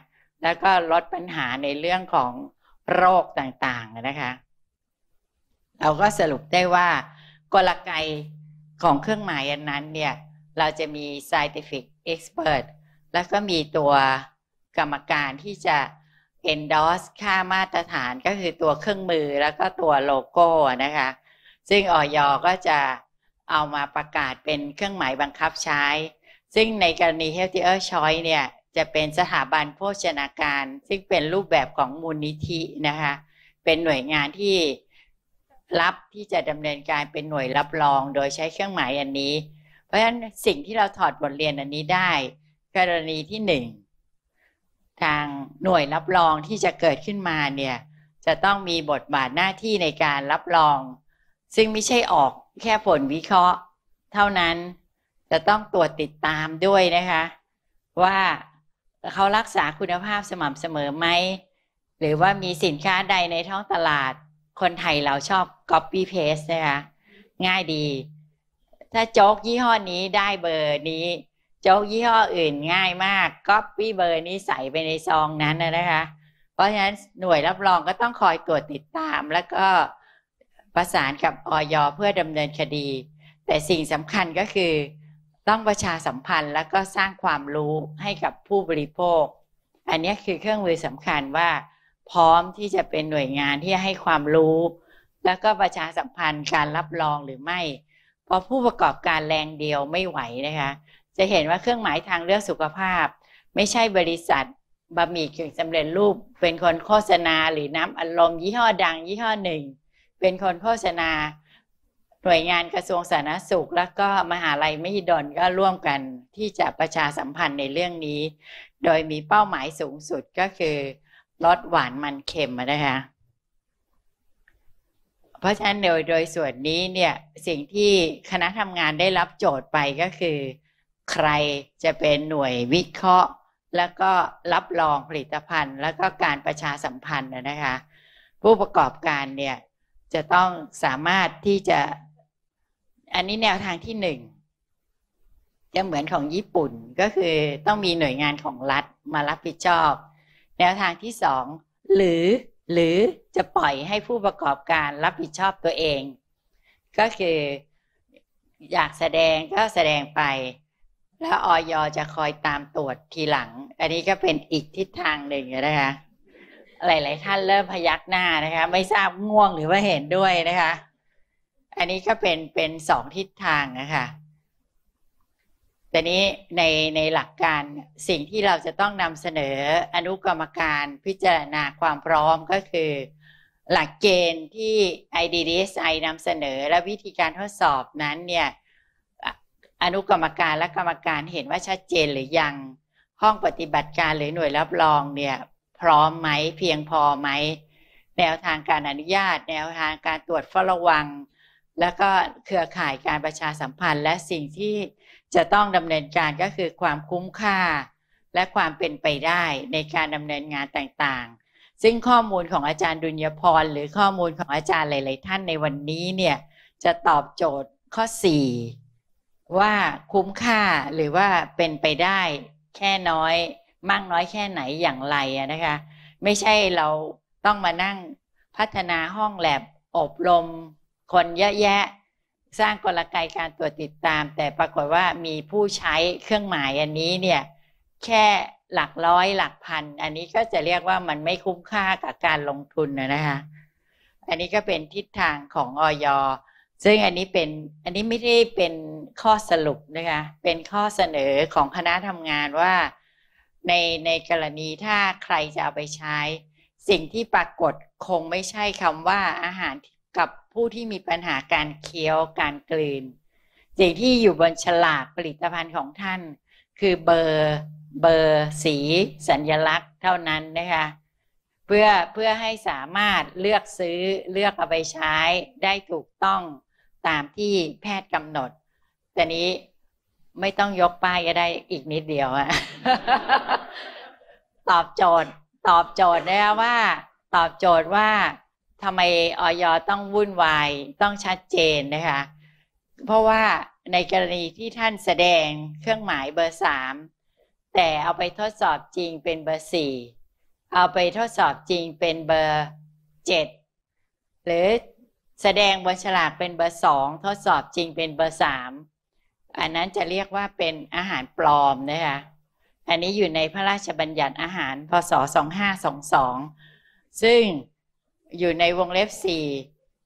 แล้วก็ลดปัญหาในเรื่องของโรคต่างๆนะคะ เราก็สรุปได้ว่า กลไกของเครื่องหมายอันนั้นเนี่ยเราจะมี scientific expert แล้วก็มีตัวกรรมการที่จะ endorse ค่ามาตรฐานก็คือตัวเครื่องมือแล้วก็ตัวโลโก้นะคะ ซึ่งออยก็จะเอามาประกาศเป็นเครื่องหมายบังคับใช้ ซึ่งในกรณี healthier choice เนี่ยจะเป็นสถาบันโภชนาการ ซึ่งเป็นรูปแบบของมูลนิธินะคะเป็นหน่วยงานที่รับที่จะดำเนินการเป็นหน่วยรับรองโดยใช้เครื่องหมายอันนี้เพราะฉะนั้นสิ่งที่เราถอดบทเรียนอันนี้ได้ กรณีที่หนึ่งทางหน่วยรับรองที่จะเกิดขึ้นมาเนี่ย จะต้องมีบทบาทหน้าที่ในการรับรอง ซึ่งไม่ใช่ออกแค่ผลวิเคราะห์ เท่านั้นจะต้องตรวจติดตามด้วยนะคะ ว่าเขารักษาคุณภาพสม่ำเสมอไหม หรือว่ามีสินค้าใดในท้องตลาดคนไทยเราชอบ copy paste นะคะง่ายดีถ้าโจ๊กยี่ห้อนี้ได้เบอร์นี้โจ๊กยี่ห้ออื่นง่ายมากก๊อปปี้เบอร์นี้ใส่ไปในซองนั้นนะคะ เพราะฉะนั้นหน่วยรับรองก็ต้องคอยตรวจติดตามแล้วก็ประสานกับออยเพื่อดำเนินคดี แต่สิ่งสำคัญก็คือ ต้องประชาสัมพันธ์แล้วก็สร้างความรู้ให้กับผู้บริโภค อันนี้คือเครื่องมือสำคัญว่า พร้อมที่จะเป็นหน่วยงานที่ให้ความรู้ แล้วก็ประชาสัมพันธ์การรับรองหรือไม่พอผู้ประกอบการแรงเดียวไม่ไหวนะคะ จะเห็นว่าเครื่องหมายทางเลือกสุขภาพ ไม่ใช่บริษัทบะหมี่กึ่งสำเร็จรูปเป็นคนโฆษณา หรือน้ำอารมณ์ยี่ห้อดัง ยี่ห้อหนึ่ง เป็นคนโฆษณา หน่วยงานกระทรวงสาธารณสุข แล้วก็มหาลัยมหิดล ก็ร่วมกันที่จะประชาสัมพันธ์ในเรื่องนี้ โดยมีเป้าหมายสูงสุดก็คือลดหวานมันเค็มนะคะเพราะฉะนั้นโดยโดยส่วนนี้เนี่ย สิ่งที่คณะทำงานได้รับโจทย์ไปก็คือ ใครจะเป็นหน่วยวิเคราะห์ แล้วก็รับรองผลิตภัณฑ์ แล้วก็ การประชาสัมพันธ์นะคะ ผู้ประกอบการเนี่ย จะต้องสามารถที่จะ อันนี้แนวทางที่หนึ่งจะเหมือนของญี่ปุ่นก็คือ ต้องมีหน่วยงานของรัฐมารับผิดชอบ แนวทางที่สองหรือหรือจะปล่อยให้ผู้ประกอบการรับผิดชอบตัวเอง ก็คืออยากแสดงก็แสดงไป แล้วออยจะคอยตามตรวจทีหลัง อันนี้ก็เป็นอีกทิศทางหนึ่งนะคะ หลาย ๆ ท่านเริ่มพยักหน้านะคะ ไม่ทราบง่วงหรือว่าเห็นด้วยนะคะ อันนี้ก็เป็นเป็นสองทิศทางนะคะแต่นี้ในในหลักการสิ่งที่เราจะต้องนำเสนออนุกรรมการพิจารณาความพร้อมก็คือ หลักเกณฑ์ที่ IDDSI นำเสนอและวิธีการทดสอบนั้นเนี่ยอนุกรรมการและกรรมการเห็นว่าชัดเจนหรือยังห้องปฏิบัติการหรือหน่วยรับรองเนี่ยพร้อมไหมเพียงพอไหม แนวทางการอนุญาต แนวทางการตรวจเฝ้าระวัง แล้วก็เครือข่ายการประชาสัมพันธ์ และสิ่งที่จะต้องดำเนินการก็คือความคุ้มค่าและความเป็นไปได้ในการดำเนินงานต่างๆ ซึ่งข้อมูลของอาจารย์ดุลยพรหรือข้อมูลของอาจารย์หลายๆท่านในวันนี้เนี่ยจะตอบโจทย์ข้อ 4 ว่าคุ้มค่าหรือว่าเป็นไปได้แค่น้อยมากน้อยแค่ไหนอย่างไรนะคะ ไม่ใช่เราต้องมานั่งพัฒนาห้องแลบอบรม คนเยอะแยะสร้างกลไกการตรวจติดตามแต่ปรากฏว่ามีผู้ใช้เครื่องหมายอันนี้เนี่ยแค่หลักร้อยหลักพัน อันนี้ก็จะเรียกว่ามันไม่คุ้มค่ากับการลงทุนนะคะอันนี้ก็เป็นทิศทางของออย ซึ่งอันนี้เป็นอันนี้ไม่ได้เป็นข้อสรุปนะคะเป็นข้อเสนอของคณะทำงานว่าในในกรณีถ้าใครจะเอาไปใช้ สิ่งที่ปรากฏคงไม่ใช่คำว่าอาหารที่กับผู้ที่มีปัญหาการเคี้ยวการกลืนสิ่งที่อยู่บนฉลากผลิตภัณฑ์ของท่าน คือเบอร์ เบอร์สีสัญญลักษณ์เท่านั้นนะคะเพื่อเพื่อให้สามารถเลือกซื้อเลือกเอาไปใช้ได้ถูกต้องตามที่แพทย์กำหนด แต่นี้ไม่ต้องยกป้ายก็ได้อีกนิดเดียวอะตอบโจทย์ ตอบโจทย์นะ้ะว่า ตอบโจทย์ว่าทำไมออยต้องวุ่นวายต้องชัดเจน นะคะ เพราะว่าในกรณีที่ท่านแสดงเครื่องหมายเบอร์สามแต่เอาไปทดสอบจริงเป็นเบอร์สี่เอาไปทดสอบจริงเป็นเบอร์เจ็ดหรือแสดงบนฉลากเป็นเบอร์สองทดสอบจริงเป็นเบอร์สามอันนั้นจะเรียกว่าเป็นอาหารปลอมนะคะ อันนี้อยู่ในพระราชบัญญัติอาหาร พศ 2522ซึ่งอยู่ในวงเล็บสี่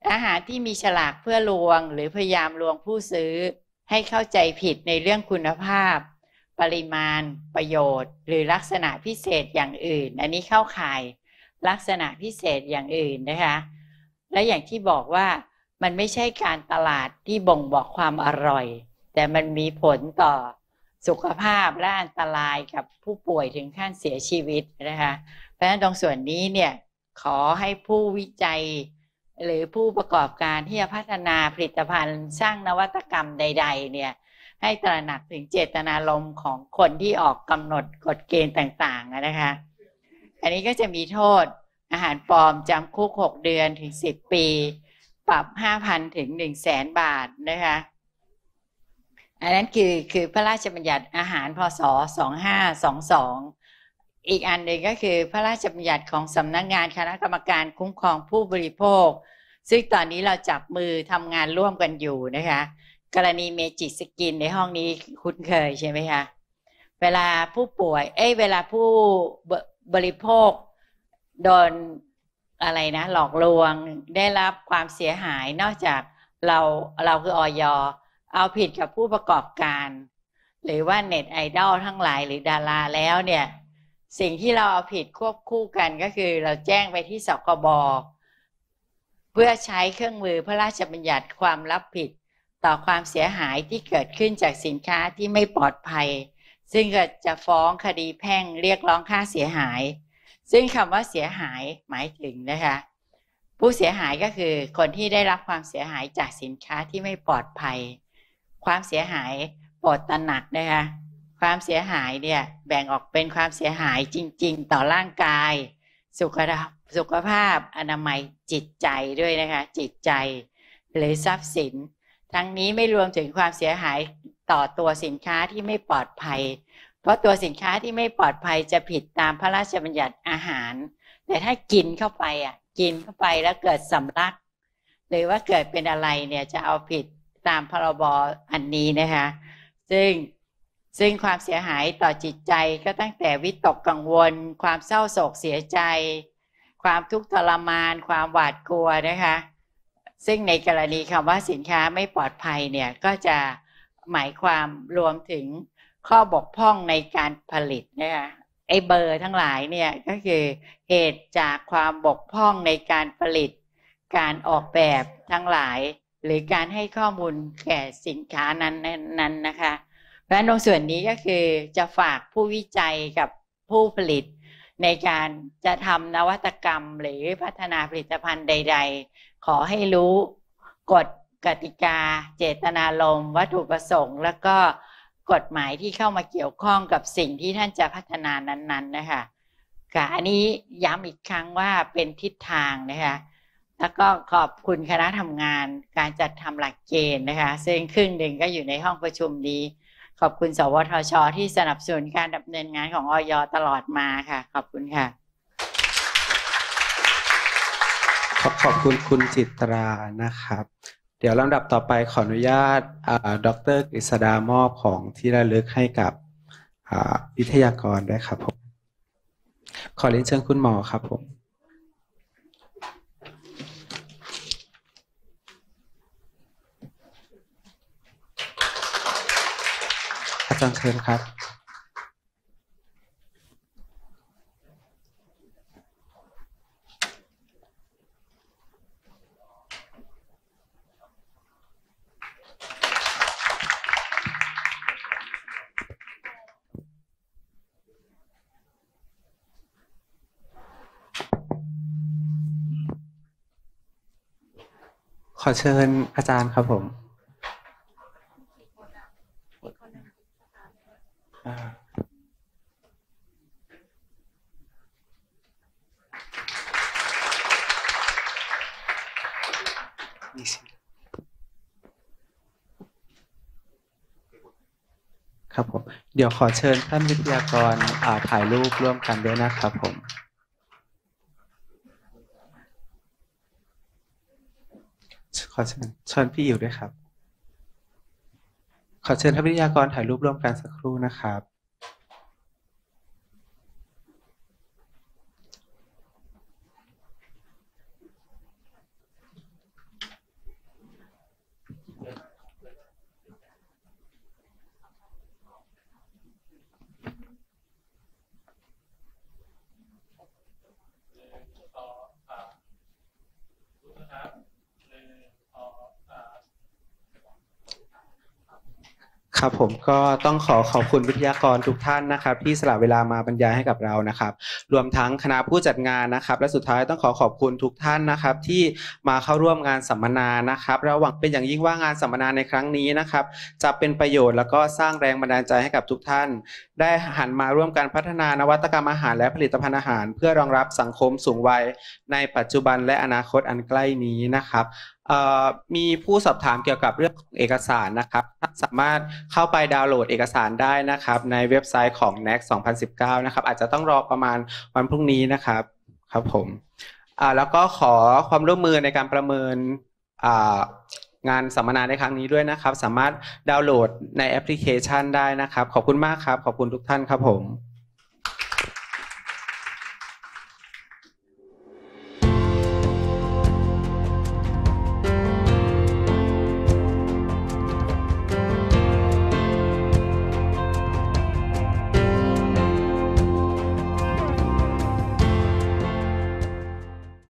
อาหารที่มีฉลากเพื่อลวงหรือพยายามลวงผู้ซื้อ ให้เข้าใจผิดในเรื่องคุณภาพ ปริมาณประโยชน์ หรือลักษณะพิเศษอย่างอื่น อันนี้เข้าข่ายลักษณะพิเศษอย่างอื่นนะคะและอย่างที่บอกว่ามันไม่ใช่การตลาดที่บ่งบอกความอร่อย แต่มันมีผลต่อสุขภาพและอันตรายกับผู้ป่วยถึงขั้นเสียชีวิตนะคะเพราะฉะนั้นตรงส่วนนี้เนี่ยขอให้ผู้วิจัยหรือผู้ประกอบการที่จะพัฒนาผลิตภัณฑ์สร้างนวัตกรรมใด ๆ เนี่ย ให้ตระหนักถึงเจตนารมณ์ของคนที่ออกกำหนดกฎเกณฑ์ต่างๆนะคะ อันนี้ก็จะมีโทษอาหารปลอมจำคุก6เดือนถึง 10 ปี ปรับ 5,000 ถึง1 0 0 0 0 0บาท นะคะ อันนั้นคือคือพระราชบัญญัติอาหารพศ2522อีกอันหนึ่งก็คือพระราชบัญญัติของสำนักงงานคณะกรรมการคุ้มครองผู้บริโภค ซึ่งตอนนี้เราจับมือทำงานร่วมกันอยู่นะคะ กรณีเมจิสกินในห้องนี้คุ้นเคยใช่ไหมคะ เวลาผู้ป่วยเอ้ยเวลาผู้บริโภคโดนอะไรนะหลอกลวงได้รับความเสียหายนอกจากเรา เราคือออยเอาผิดกับผู้ประกอบการ หรือว่าเน็ตไอดอลทั้งหลายหรือดาราแล้วเนี่ยสิ่งที่เราเอาผิดควบคู่กันก็คือเราแจ้งไปที่สกบเพื่อใช้เครื่องมือพระราชบัญญัติความรับผิด ต่อความเสียหายที่เกิดขึ้นจากสินค้าที่ไม่ปลอดภัย ซึ่งก็จะฟ้องคดีแพ่งเรียกร้องค่าเสียหาย ซึ่งคำว่าเสียหายหมายถึงนะคะ ผู้เสียหายก็คือคนที่ได้รับความเสียหายจากสินค้าที่ไม่ปลอดภัย ความเสียหายโปรดตระหนักนะคะความเสียหายเนี่ยแบ่งออกเป็นความเสียหายจริง ๆ ต่อร่างกายสุขสุขภาพอนามัยจิตใจด้วยนะคะจิตใจหรือทรัพย์สิน ทั้งนี้ไม่รวมถึงความเสียหายต่อตัวสินค้าที่ไม่ปลอดภัย เพราะตัวสินค้าที่ไม่ปลอดภัยจะผิดตามพระราชบัญญัติอาหาร แต่ถ้ากินเข้าไปอ่ะกินเข้าไปแล้วเกิดสำลัก หรือว่าเกิดเป็นอะไรเนี่ยจะเอาผิดตามพรบอันนี้นะคะซึ่งซึ่งความเสียหายต่อจิตใจก็ตั้งแต่วิตกกังวล ความเศร้าโศกเสียใจ ความทุกข์ทรมาน ความหวาดกลัวนะคะ ซึ่งในกรณีคำว่าสินค้าไม่ปลอดภัยเนี่ยก็จะหมายความรวมถึงข้อบกพร่องในการผลิตนะคะไอเบอร์ทั้งหลาย เนี่ยก็คือเหตุจากความบกพร่องในการผลิตการออกแบบทั้งหลาย หรือการให้ข้อมูลแก่สินค้านั้นนั้นนะคะราะฉะนั้นตรงส่วนนี้ก็คือจะฝากผู้วิจัยกับผู้ผลิตในการจะทำนวัตกรรมหรือพัฒนาผลิตภัณฑ์ใดๆ ขอให้รู้กฎกติกา เจตนารมณ์วัตถุประสงค์ แล้วก็กฎหมายที่เข้ามาเกี่ยวข้องกับสิ่งที่ท่านจะพัฒนานั้นๆนะคะค่ะอันนี้ย้ำอีกครั้งว่าเป็นทิศทางนะคะแล้วก็ขอบคุณคณะทำงานการจัดทำหลักเกณฑ์นะคะซึ่งครึ่งหนึ่งก็อยู่ในห้องประชุมนี้ขอบคุณ สวทช ที่สนับสนุนการดำเนินงานของออยตลอดมาค่ะ ขอบคุณค่ะ ขอบขอบคุณคุณจิตรานะครับ เดี๋ยวลำดับต่อไปขออนุญาตดรกฤษดามอบของที่ระลึกให้กับวิทยากรด้วยครับผม ขอเรียนเชิญคุณหมอครับผมอาจารย์เชิญครับ ขอเชิญอาจารย์ครับผมดี๋ยวขอเชิญท่านวิทยากรถ่ายรูปร่วมกันด้วยนะครับ ผม ขอเชิญชิญพี่อยู่ด้วยครับขอเชิญท่านวิทยากรถ่ายรูปร่วมกันสักครู่นะครับครับผมก็ต้องขอขอบคุณวิทยากรทุกท่านนะครับ ที่สละเวลามาบรรยายให้กับเรานะครับรวมทั้งคณะผู้จัดงานนะครับ และสุดท้ายต้องขอขอบคุณทุกท่านนะครับที่มาเข้าร่วมงานสัมมนานะครับเราหวังเป็นอย่างยิ่งว่างานสัมมนาในครั้งนี้นะครับจะเป็นประโยชน์แล้วก็สร้างแรงบันดาลใจให้กับทุกท่าน ได้หันมาร่วมกันพัฒนานวัตกรรมอาหารและผลิตภัณฑ์อาหารเพื่อรองรับสังคมสูงวัยในปัจจุบันและอนาคตอันใกล้นี้นะครับมีผู้สอบถามเกี่ยวกับเรื่องเอกสารนะครับ สามารถเข้าไปดาวน์โหลดเอกสารได้นะครับในเว็บไซต์ของ n a c 2019นะครับอาจจะต้องรอประมาณวันพรุ่งนี้นะครับครับผมแล้วก็ขอความร่วมมือในการประเมินงานสัมมนาในครั้งนี้ด้วยนะครับ สามารถดาวน์โหลดในแอปพลิเคชันได้นะครับ ขอบคุณมากครับ ขอบคุณทุกท่านครับผม